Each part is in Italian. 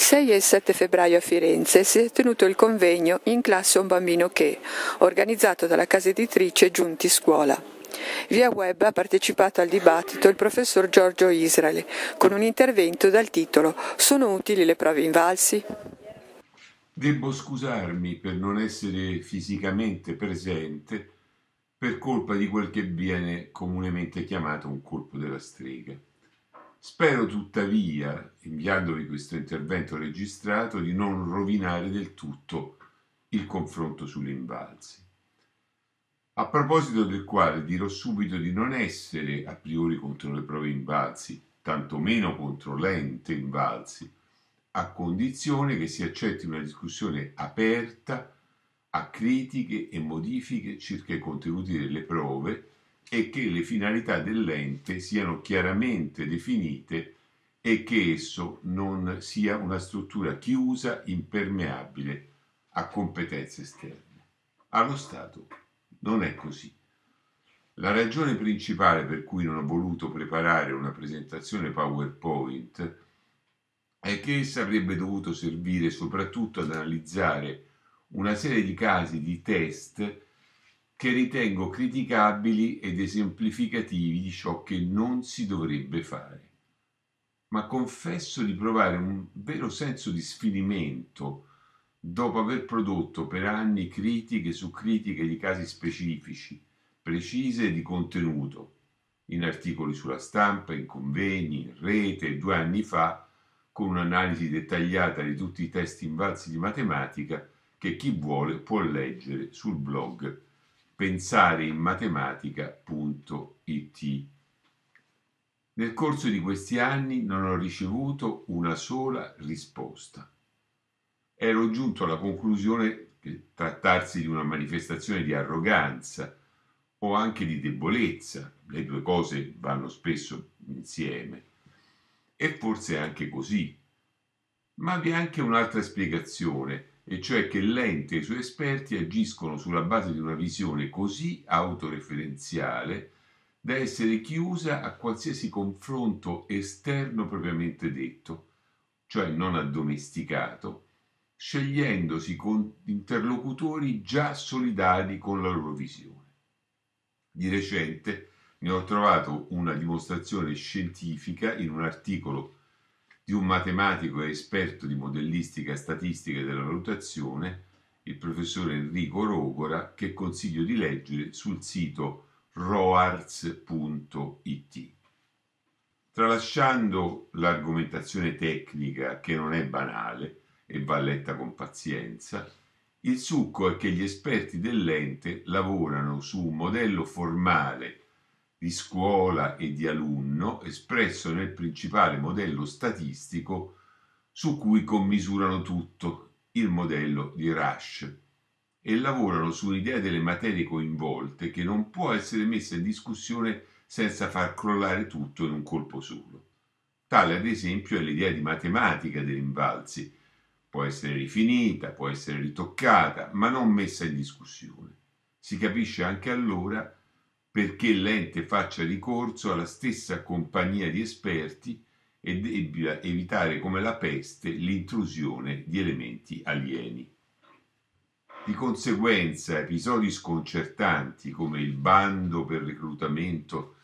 Il 6 e il 7 febbraio a Firenze si è tenuto il convegno In classe un bambino che, organizzato dalla casa editrice Giunti Scuola. Via web ha partecipato al dibattito il professor Giorgio Israele con un intervento dal titolo Sono utili le prove invalsi? Debbo scusarmi per non essere fisicamente presente per colpa di quel che viene comunemente chiamato un colpo della strega. Spero tuttavia inviandovi questo intervento registrato, di non rovinare del tutto il confronto sugli imbalzi. A proposito del quale dirò subito di non essere a priori contro le prove imbalzi, tantomeno contro l'ente imbalzi, a condizione che si accetti una discussione aperta a critiche e modifiche circa i contenuti delle prove e che le finalità dell'ente siano chiaramente definite e che esso non sia una struttura chiusa, impermeabile a competenze esterne. Allo Stato non è così. La ragione principale per cui non ho voluto preparare una presentazione PowerPoint è che essa avrebbe dovuto servire soprattutto ad analizzare una serie di casi di test che ritengo criticabili ed esemplificativi di ciò che non si dovrebbe fare ma confesso di provare un vero senso di sfinimento dopo aver prodotto per anni critiche su critiche di casi specifici, precise e di contenuto, in articoli sulla stampa, in convegni, in rete, due anni fa, con un'analisi dettagliata di tutti i testi invalsi di matematica che chi vuole può leggere sul blog pensareinmatematica.it. Nel corso di questi anni non ho ricevuto una sola risposta. Ero giunto alla conclusione che trattarsi di una manifestazione di arroganza o anche di debolezza, le due cose vanno spesso insieme, e forse anche così. Ma vi è anche un'altra spiegazione, e cioè che l'ente e i suoi esperti agiscono sulla base di una visione così autoreferenziale da essere chiusa a qualsiasi confronto esterno propriamente detto, cioè non addomesticato, scegliendosi con interlocutori già solidari con la loro visione. Di recente ne ho trovato una dimostrazione scientifica in un articolo di un matematico e esperto di modellistica statistica della valutazione, il professor Enrico Rogora, che consiglio di leggere sul sito roarts.it. Tralasciando l'argomentazione tecnica che non è banale e va letta con pazienza, il succo è che gli esperti dell'ente lavorano su un modello formale di scuola e di alunno espresso nel principale modello statistico su cui commisurano tutto, il modello di Rush e lavorano su un'idea delle materie coinvolte che non può essere messa in discussione senza far crollare tutto in un colpo solo. Tale ad esempio è l'idea di matematica degli invalsi. Può essere rifinita, può essere ritoccata, ma non messa in discussione. Si capisce anche allora perché l'ente faccia ricorso alla stessa compagnia di esperti e ebbia evitare come la peste l'intrusione di elementi alieni. Di conseguenza episodi sconcertanti come il bando per reclutamento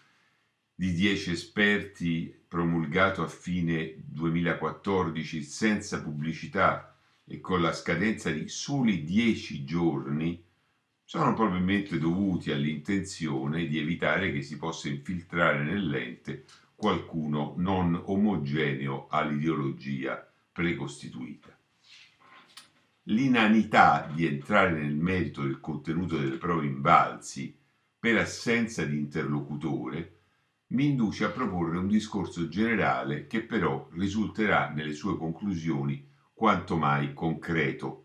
di 10 esperti promulgato a fine 2014 senza pubblicità e con la scadenza di soli 10 giorni sono probabilmente dovuti all'intenzione di evitare che si possa infiltrare nell'ente qualcuno non omogeneo all'ideologia precostituita l'inanità di entrare nel merito del contenuto delle prove invalsi per assenza di interlocutore mi induce a proporre un discorso generale che però risulterà nelle sue conclusioni quanto mai concreto.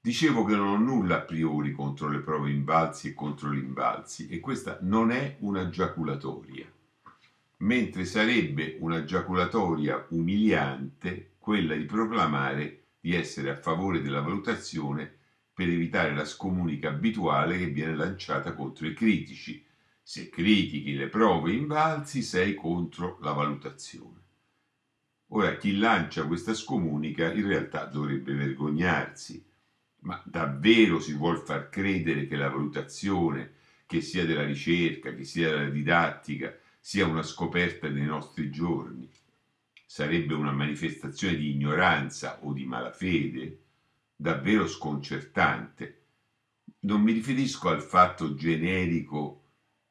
Dicevo che non ho nulla a priori contro le prove invalsi e contro gli imbalzi e questa non è una giaculatoria, mentre sarebbe una giaculatoria umiliante quella di proclamare di essere a favore della valutazione per evitare la scomunica abituale che viene lanciata contro i critici. Se critichi le prove invalsi, sei contro la valutazione. Ora, chi lancia questa scomunica in realtà dovrebbe vergognarsi. Ma davvero si vuol far credere che la valutazione, che sia della ricerca, che sia della didattica, sia una scoperta dei nostri giorni? sarebbe una manifestazione di ignoranza o di malafede davvero sconcertante. Non mi riferisco al fatto generico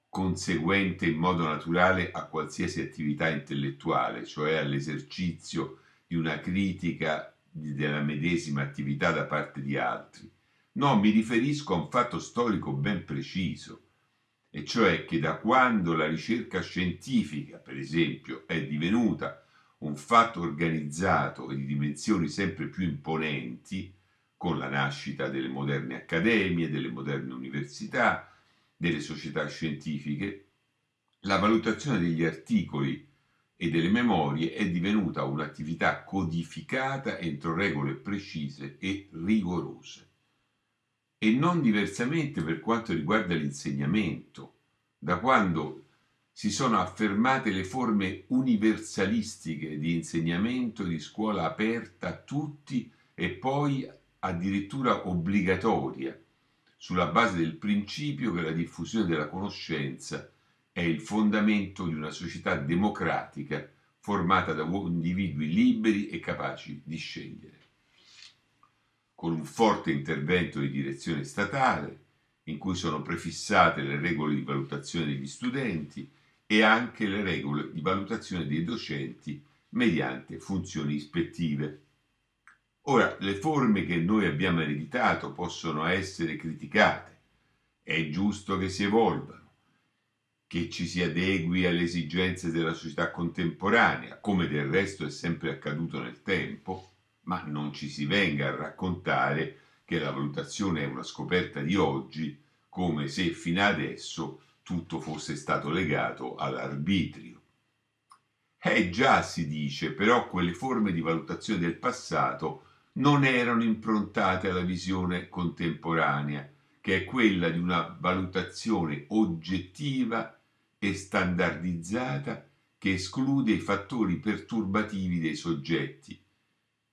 conseguente in modo naturale a qualsiasi attività intellettuale, cioè all'esercizio di una critica della medesima attività da parte di altri. No, mi riferisco a un fatto storico ben preciso, e cioè che da quando la ricerca scientifica, per esempio, è divenuta un fatto organizzato e di dimensioni sempre più imponenti, con la nascita delle moderne accademie, delle moderne università, delle società scientifiche, la valutazione degli articoli e delle memorie è divenuta un'attività codificata entro regole precise e rigorose. E non diversamente per quanto riguarda l'insegnamento, da quando si sono affermate le forme universalistiche di insegnamento di scuola aperta a tutti e poi addirittura obbligatoria, sulla base del principio che la diffusione della conoscenza è il fondamento di una società democratica formata da individui liberi e capaci di scegliere. Con un forte intervento di direzione statale, in cui sono prefissate le regole di valutazione degli studenti, e anche le regole di valutazione dei docenti mediante funzioni ispettive. Ora, le forme che noi abbiamo ereditato possono essere criticate, è giusto che si evolvano, che ci si adegui alle esigenze della società contemporanea, come del resto è sempre accaduto nel tempo, ma non ci si venga a raccontare che la valutazione è una scoperta di oggi, come se fino adesso tutto fosse stato legato all'arbitrio. Eh già, si dice, però quelle forme di valutazione del passato non erano improntate alla visione contemporanea, che è quella di una valutazione oggettiva e standardizzata che esclude i fattori perturbativi dei soggetti,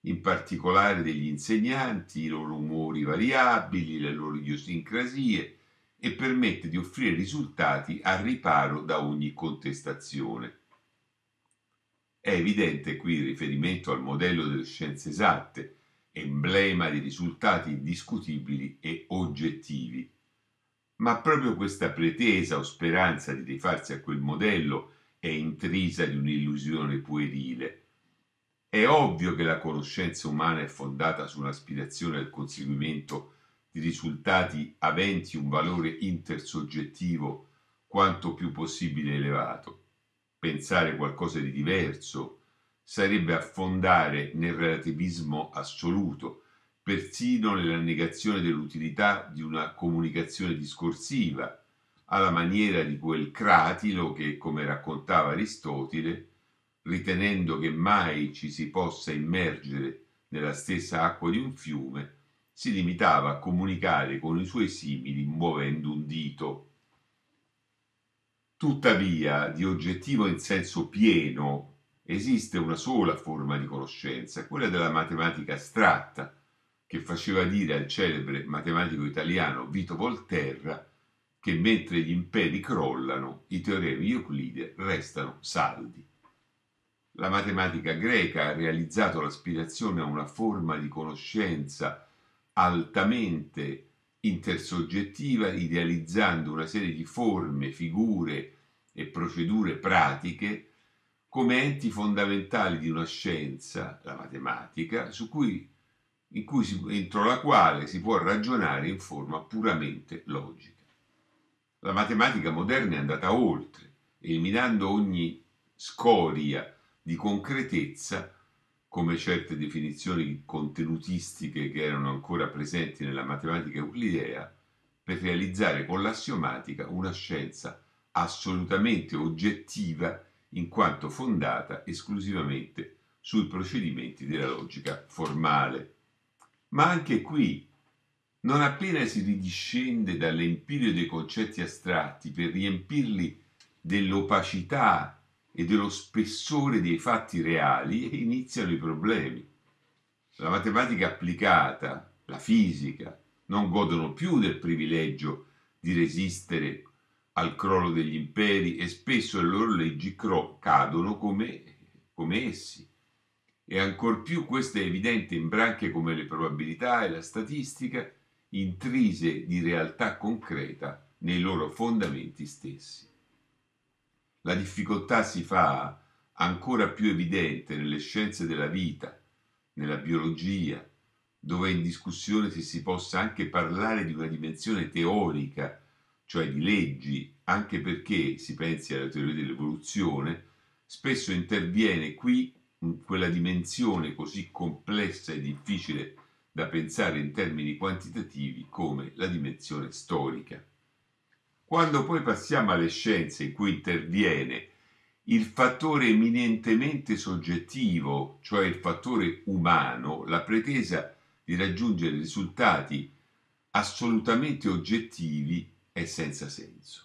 in particolare degli insegnanti, i loro umori variabili, le loro idiosincrasie, e permette di offrire risultati al riparo da ogni contestazione. È evidente qui il riferimento al modello delle scienze esatte, emblema di risultati indiscutibili e oggettivi. Ma proprio questa pretesa o speranza di rifarsi a quel modello è intrisa di un'illusione puerile. È ovvio che la conoscenza umana è fondata su un'aspirazione al conseguimento di risultati aventi un valore intersoggettivo quanto più possibile elevato. Pensare qualcosa di diverso sarebbe affondare nel relativismo assoluto, persino nella negazione dell'utilità di una comunicazione discorsiva, alla maniera di quel cratilo che, come raccontava Aristotele, ritenendo che mai ci si possa immergere nella stessa acqua di un fiume, si limitava a comunicare con i suoi simili muovendo un dito. Tuttavia, di oggettivo in senso pieno, esiste una sola forma di conoscenza, quella della matematica astratta, che faceva dire al celebre matematico italiano Vito Volterra che mentre gli imperi crollano, i teoremi di Euclide restano saldi. La matematica greca ha realizzato l'aspirazione a una forma di conoscenza altamente intersoggettiva, idealizzando una serie di forme, figure e procedure pratiche come enti fondamentali di una scienza, la matematica, cui, cui si, entro la quale si può ragionare in forma puramente logica. La matematica moderna è andata oltre, eliminando ogni scoria di concretezza come certe definizioni contenutistiche che erano ancora presenti nella matematica euclidea, per realizzare con l'assiomatica una scienza assolutamente oggettiva in quanto fondata esclusivamente sui procedimenti della logica formale. Ma anche qui, non appena si ridiscende dall'empirio dei concetti astratti per riempirli dell'opacità e dello spessore dei fatti reali e iniziano i problemi. La matematica applicata, la fisica, non godono più del privilegio di resistere al crollo degli imperi e spesso le loro leggi cro- cadono come, come essi. E ancor più questo è evidente in branche come le probabilità e la statistica, intrise di realtà concreta nei loro fondamenti stessi. La difficoltà si fa ancora più evidente nelle scienze della vita, nella biologia, dove è in discussione se si possa anche parlare di una dimensione teorica, cioè di leggi, anche perché, si pensi alla teoria dell'evoluzione, spesso interviene qui in quella dimensione così complessa e difficile da pensare in termini quantitativi come la dimensione storica. Quando poi passiamo alle scienze in cui interviene il fattore eminentemente soggettivo, cioè il fattore umano, la pretesa di raggiungere risultati assolutamente oggettivi è senza senso.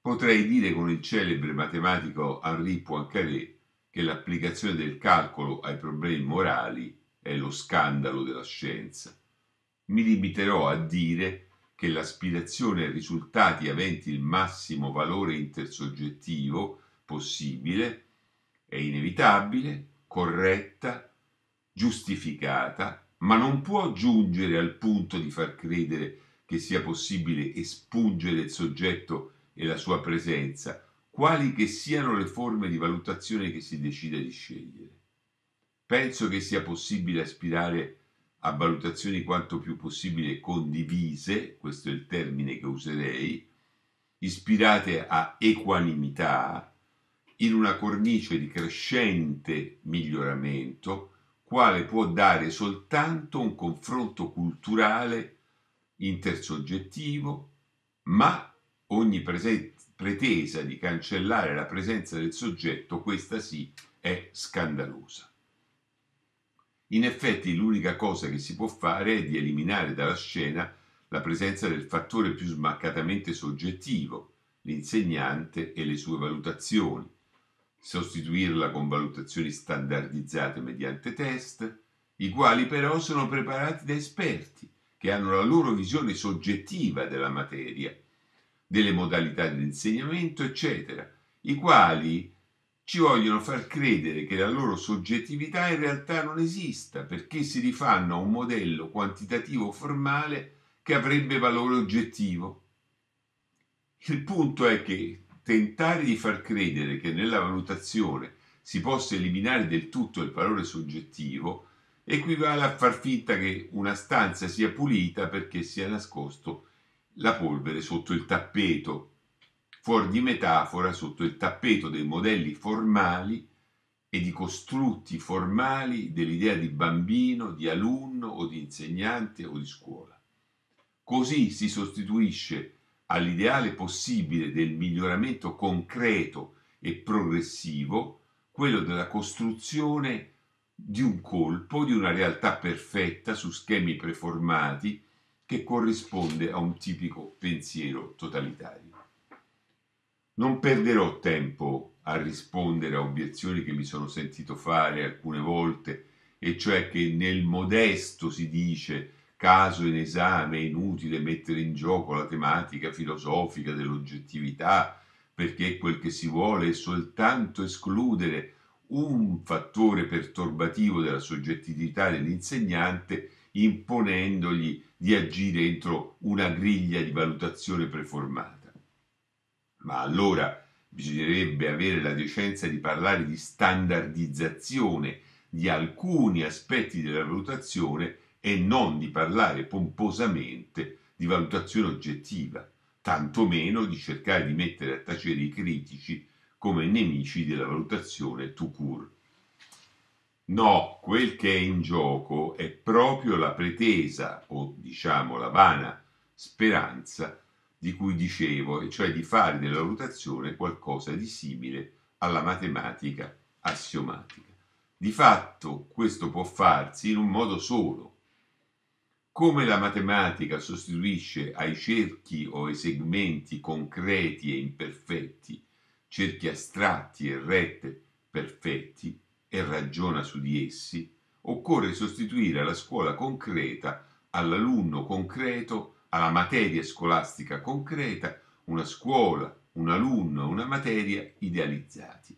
Potrei dire con il celebre matematico Henri Poincaré che l'applicazione del calcolo ai problemi morali è lo scandalo della scienza. Mi limiterò a dire che l'aspirazione a risultati aventi il massimo valore intersoggettivo possibile è inevitabile, corretta, giustificata, ma non può giungere al punto di far credere che sia possibile espungere il soggetto e la sua presenza, quali che siano le forme di valutazione che si decida di scegliere. Penso che sia possibile aspirare a a valutazioni quanto più possibile condivise, questo è il termine che userei, ispirate a equanimità, in una cornice di crescente miglioramento, quale può dare soltanto un confronto culturale intersoggettivo, ma ogni prese- pretesa di cancellare la presenza del soggetto, questa sì, è scandalosa. In effetti l'unica cosa che si può fare è di eliminare dalla scena la presenza del fattore più smaccatamente soggettivo, l'insegnante e le sue valutazioni, sostituirla con valutazioni standardizzate mediante test, i quali però sono preparati da esperti che hanno la loro visione soggettiva della materia, delle modalità di insegnamento, eccetera, i quali ci vogliono far credere che la loro soggettività in realtà non esista perché si rifanno a un modello quantitativo formale che avrebbe valore oggettivo. Il punto è che tentare di far credere che nella valutazione si possa eliminare del tutto il valore soggettivo equivale a far finta che una stanza sia pulita perché sia nascosto la polvere sotto il tappeto fuori di metafora sotto il tappeto dei modelli formali e di costrutti formali dell'idea di bambino, di alunno o di insegnante o di scuola. Così si sostituisce all'ideale possibile del miglioramento concreto e progressivo quello della costruzione di un colpo, di una realtà perfetta su schemi preformati che corrisponde a un tipico pensiero totalitario. Non perderò tempo a rispondere a obiezioni che mi sono sentito fare alcune volte, e cioè che nel modesto si dice caso in esame è inutile mettere in gioco la tematica filosofica dell'oggettività, perché quel che si vuole è soltanto escludere un fattore perturbativo della soggettività dell'insegnante imponendogli di agire entro una griglia di valutazione preformata ma allora bisognerebbe avere la decenza di parlare di standardizzazione di alcuni aspetti della valutazione e non di parlare pomposamente di valutazione oggettiva, tantomeno di cercare di mettere a tacere i critici come nemici della valutazione tout court. No, quel che è in gioco è proprio la pretesa, o diciamo la vana speranza, di cui dicevo, e cioè di fare della valutazione qualcosa di simile alla matematica assiomatica. Di fatto questo può farsi in un modo solo. Come la matematica sostituisce ai cerchi o ai segmenti concreti e imperfetti, cerchi astratti e rette perfetti, e ragiona su di essi, occorre sostituire la scuola concreta all'alunno concreto alla materia scolastica concreta, una scuola, un alunno, una materia idealizzati,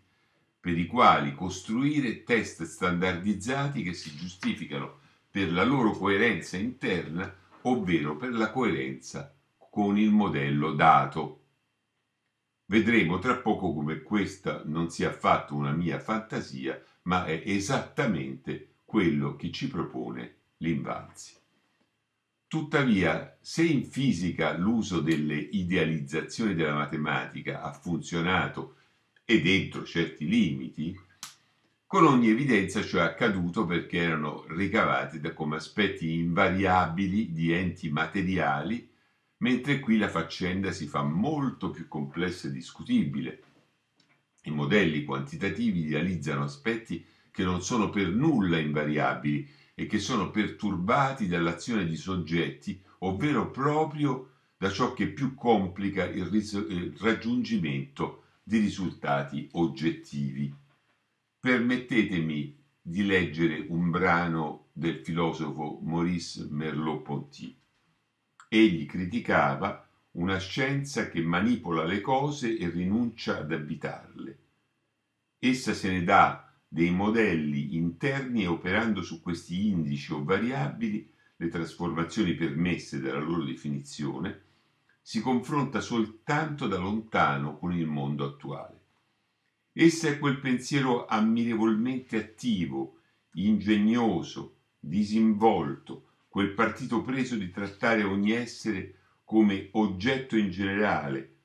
per i quali costruire test standardizzati che si giustificano per la loro coerenza interna, ovvero per la coerenza con il modello dato. Vedremo tra poco come questa non sia affatto una mia fantasia, ma è esattamente quello che ci propone l'Invanzi. Tuttavia, se in fisica l'uso delle idealizzazioni della matematica ha funzionato e dentro certi limiti, con ogni evidenza ciò è accaduto perché erano ricavate da, come aspetti invariabili di enti materiali, mentre qui la faccenda si fa molto più complessa e discutibile. I modelli quantitativi idealizzano aspetti che non sono per nulla invariabili e che sono perturbati dall'azione di soggetti, ovvero proprio da ciò che più complica il, ris- il raggiungimento di risultati oggettivi. Permettetemi di leggere un brano del filosofo Maurice Merleau-Ponty. Egli criticava una scienza che manipola le cose e rinuncia ad abitarle. Essa se ne dà dei modelli interni e operando su questi indici o variabili le trasformazioni permesse dalla loro definizione, si confronta soltanto da lontano con il mondo attuale. Essa è quel pensiero ammirevolmente attivo, ingegnoso, disinvolto, quel partito preso di trattare ogni essere come oggetto in generale,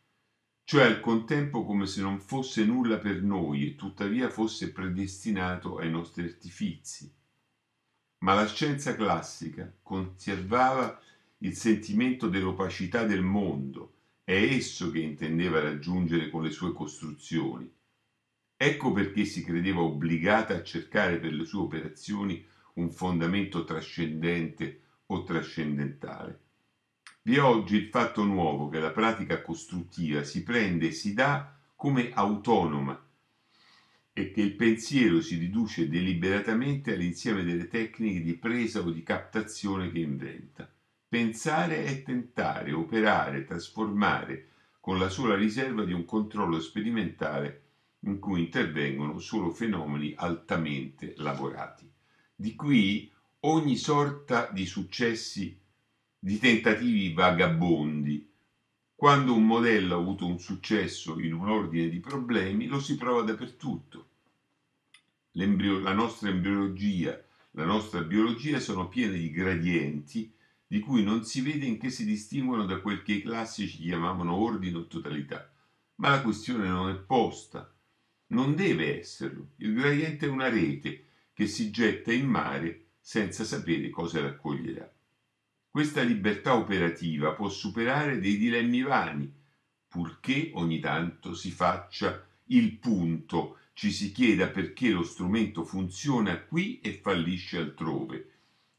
cioè al contempo come se non fosse nulla per noi e tuttavia fosse predestinato ai nostri artifizi. Ma la scienza classica conservava il sentimento dell'opacità del mondo, è esso che intendeva raggiungere con le sue costruzioni. Ecco perché si credeva obbligata a cercare per le sue operazioni un fondamento trascendente o trascendentale. Vi è oggi il fatto nuovo che la pratica costruttiva si prende e si dà come autonoma e che il pensiero si riduce deliberatamente all'insieme delle tecniche di presa o di captazione che inventa. Pensare è tentare, operare, trasformare, con la sola riserva di un controllo sperimentale in cui intervengono solo fenomeni altamente lavorati. Di qui ogni sorta di successi di tentativi vagabondi. Quando un modello ha avuto un successo in un ordine di problemi, lo si prova dappertutto. la nostra embriologia, la nostra biologia sono piene di gradienti di cui non si vede in che si distinguono da quel che i classici chiamavano ordine o totalità. Ma la questione non è posta, non deve esserlo. Il gradiente è una rete che si getta in mare senza sapere cosa raccoglierà. Questa libertà operativa può superare dei dilemmi vani, purché ogni tanto si faccia il punto, ci si chieda perché lo strumento funziona qui e fallisce altrove.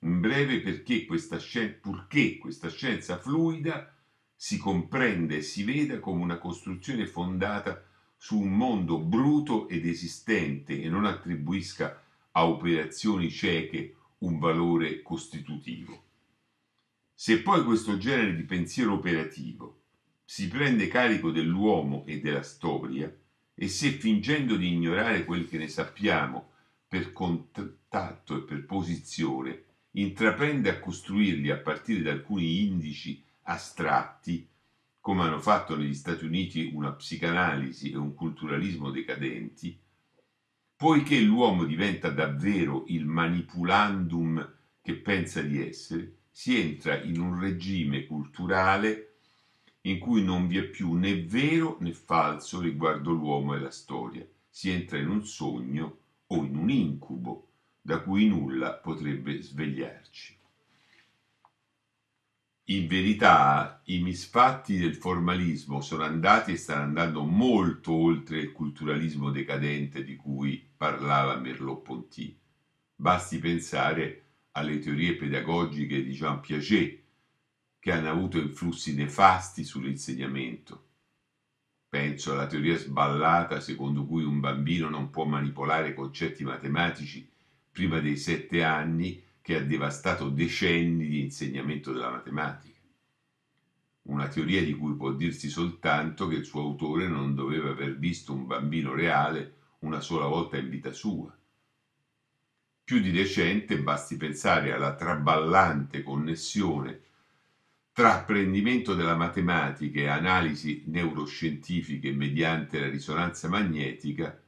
In breve, perché questa, scien- purché questa scienza fluida si comprende e si veda come una costruzione fondata su un mondo bruto ed esistente e non attribuisca a operazioni cieche un valore costitutivo. Se poi questo genere di pensiero operativo si prende carico dell'uomo e della storia, e se fingendo di ignorare quel che ne sappiamo per contatto e per posizione, intraprende a costruirli a partire da alcuni indici astratti, come hanno fatto negli Stati Uniti una psicanalisi e un culturalismo decadenti, poiché l'uomo diventa davvero il manipulandum che pensa di essere, si entra in un regime culturale in cui non vi è più né vero né falso riguardo l'uomo e la storia. Si entra in un sogno o in un incubo da cui nulla potrebbe svegliarci. In verità i misfatti del formalismo sono andati e stanno andando molto oltre il culturalismo decadente di cui parlava Merleau-Ponty. Basti pensare alle teorie pedagogiche di Jean Piaget, che hanno avuto influssi nefasti sull'insegnamento. Penso alla teoria sballata secondo cui un bambino non può manipolare concetti matematici prima dei sette anni, che ha devastato decenni di insegnamento della matematica. Una teoria di cui può dirsi soltanto che il suo autore non doveva aver visto un bambino reale una sola volta in vita sua più di recente basti pensare alla traballante connessione tra apprendimento della matematica e analisi neuroscientifiche mediante la risonanza magnetica,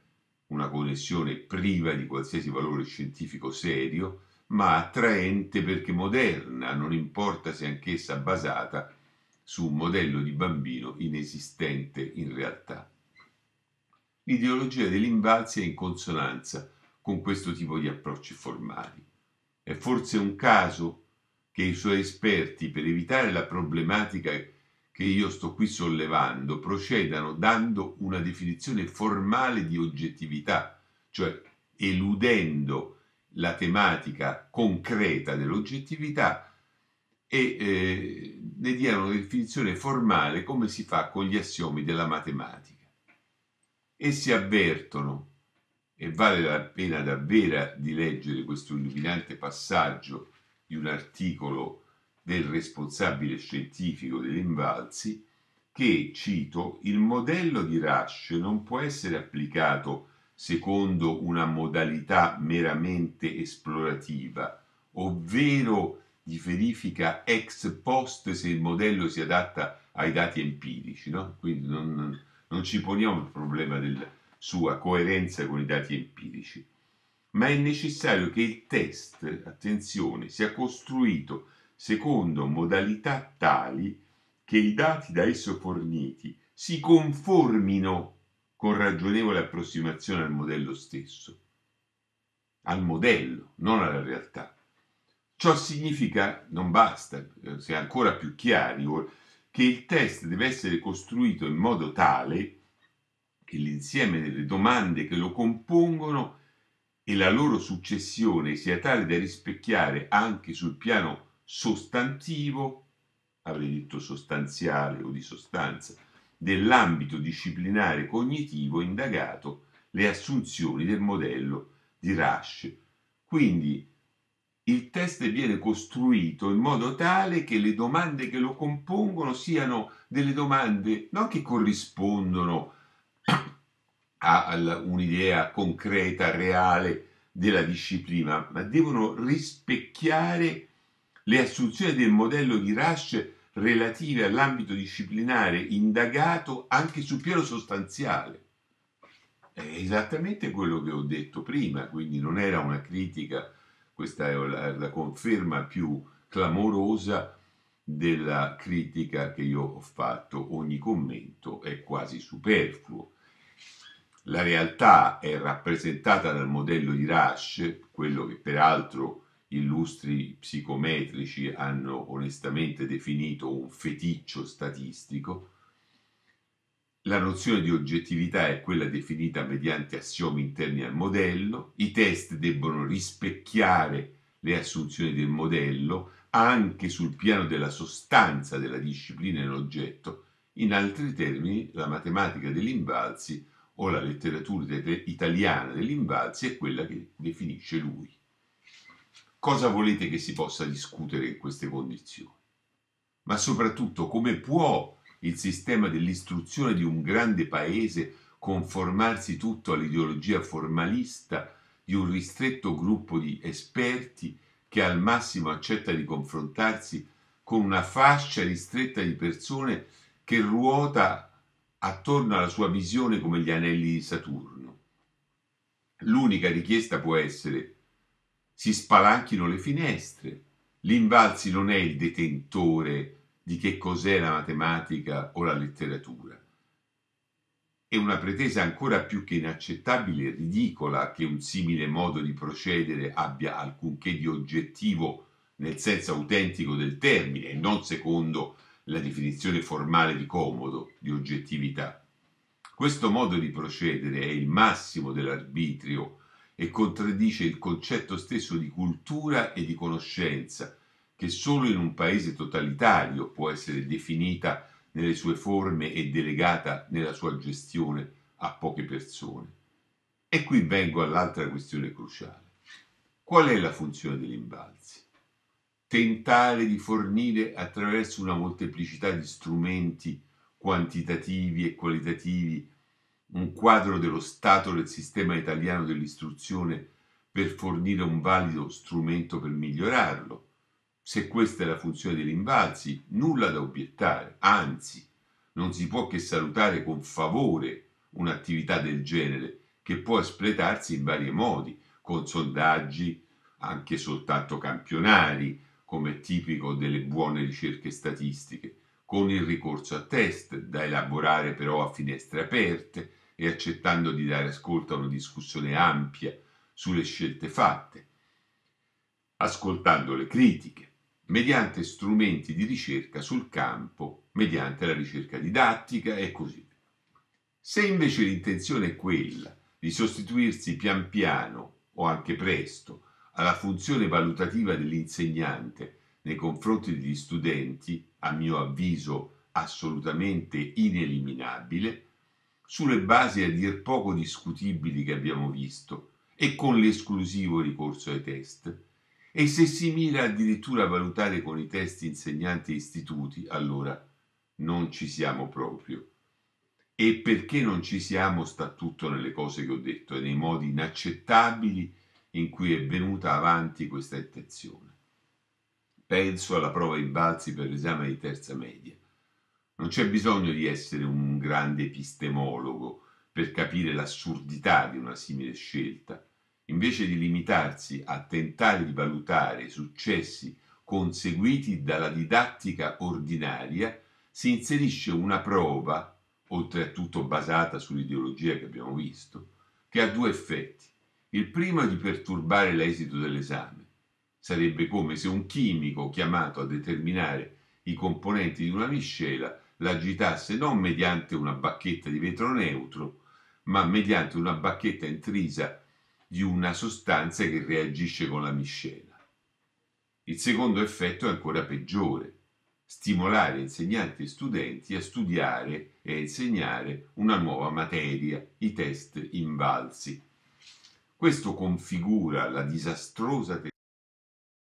una connessione priva di qualsiasi valore scientifico serio, ma attraente perché moderna, non importa se anch'essa basata su un modello di bambino inesistente in realtà. L'ideologia dell'invalsi è in consonanza con questo tipo di approcci formali. È forse un caso che i suoi esperti, per evitare la problematica che io sto qui sollevando, procedano dando una definizione formale di oggettività, cioè eludendo la tematica concreta dell'oggettività e eh, ne diano una definizione formale come si fa con gli assiomi della matematica. Essi avvertono e vale la pena davvero di leggere questo illuminante passaggio di un articolo del responsabile scientifico dell'Invalsi che, cito, il modello di Rush non può essere applicato secondo una modalità meramente esplorativa, ovvero di verifica ex post se il modello si adatta ai dati empirici. No? Quindi non, non ci poniamo il problema del, sua coerenza con i dati empirici, ma è necessario che il test, attenzione, sia costruito secondo modalità tali che i dati da esso forniti si conformino con ragionevole approssimazione al modello stesso, al modello, non alla realtà. Ciò significa, non basta, eh, se ancora più chiari, che il test deve essere costruito in modo tale che l'insieme delle domande che lo compongono e la loro successione sia tale da rispecchiare anche sul piano sostantivo, avrei detto sostanziale o di sostanza, dell'ambito disciplinare cognitivo indagato le assunzioni del modello di Rush. Quindi il test viene costruito in modo tale che le domande che lo compongono siano delle domande non che corrispondono a un'idea concreta, reale della disciplina, ma devono rispecchiare le assunzioni del modello di Rush relative all'ambito disciplinare indagato anche sul piano sostanziale. È esattamente quello che ho detto prima, quindi non era una critica, questa è la, la conferma più clamorosa della critica che io ho fatto. Ogni commento è quasi superfluo la realtà è rappresentata dal modello di Rasch, quello che peraltro illustri psicometrici hanno onestamente definito un feticcio statistico. La nozione di oggettività è quella definita mediante assiomi interni al modello, i test debbono rispecchiare le assunzioni del modello anche sul piano della sostanza della disciplina in oggetto. In altri termini, la matematica degli imbalzi o la letteratura italiana dell'Invalsi è quella che definisce lui. Cosa volete che si possa discutere in queste condizioni? Ma soprattutto come può il sistema dell'istruzione di un grande paese conformarsi tutto all'ideologia formalista di un ristretto gruppo di esperti che al massimo accetta di confrontarsi con una fascia ristretta di persone che ruota attorno alla sua visione come gli anelli di Saturno. L'unica richiesta può essere si spalanchino le finestre, l'invalsi non è il detentore di che cos'è la matematica o la letteratura. È una pretesa ancora più che inaccettabile e ridicola che un simile modo di procedere abbia alcunché di oggettivo nel senso autentico del termine e non secondo la definizione formale di comodo, di oggettività. Questo modo di procedere è il massimo dell'arbitrio e contraddice il concetto stesso di cultura e di conoscenza, che solo in un paese totalitario può essere definita nelle sue forme e delegata nella sua gestione a poche persone. E qui vengo all'altra questione cruciale. Qual è la funzione degli imbalzi? tentare di fornire attraverso una molteplicità di strumenti quantitativi e qualitativi un quadro dello stato del sistema italiano dell'istruzione per fornire un valido strumento per migliorarlo. Se questa è la funzione degli invalsi, nulla da obiettare, anzi, non si può che salutare con favore un'attività del genere che può espletarsi in vari modi, con sondaggi, anche soltanto campionari, come tipico delle buone ricerche statistiche, con il ricorso a test da elaborare però a finestre aperte e accettando di dare ascolto a una discussione ampia sulle scelte fatte, ascoltando le critiche, mediante strumenti di ricerca sul campo, mediante la ricerca didattica e così via. Se invece l'intenzione è quella di sostituirsi pian piano o anche presto alla funzione valutativa dell'insegnante nei confronti degli studenti, a mio avviso assolutamente ineliminabile, sulle basi a dir poco discutibili che abbiamo visto e con l'esclusivo ricorso ai test, e se si mira addirittura a valutare con i test insegnanti e istituti, allora non ci siamo proprio. E perché non ci siamo sta tutto nelle cose che ho detto e nei modi inaccettabili in cui è venuta avanti questa intenzione. Penso alla prova in balzi per l'esame di terza media. Non c'è bisogno di essere un grande epistemologo per capire l'assurdità di una simile scelta. Invece di limitarsi a tentare di valutare i successi conseguiti dalla didattica ordinaria, si inserisce una prova, oltretutto basata sull'ideologia che abbiamo visto, che ha due effetti. Il primo è di perturbare l'esito dell'esame. Sarebbe come se un chimico chiamato a determinare i componenti di una miscela l'agitasse non mediante una bacchetta di vetro neutro, ma mediante una bacchetta intrisa di una sostanza che reagisce con la miscela. Il secondo effetto è ancora peggiore, stimolare insegnanti e studenti a studiare e a insegnare una nuova materia, i test invalsi, questo configura la disastrosa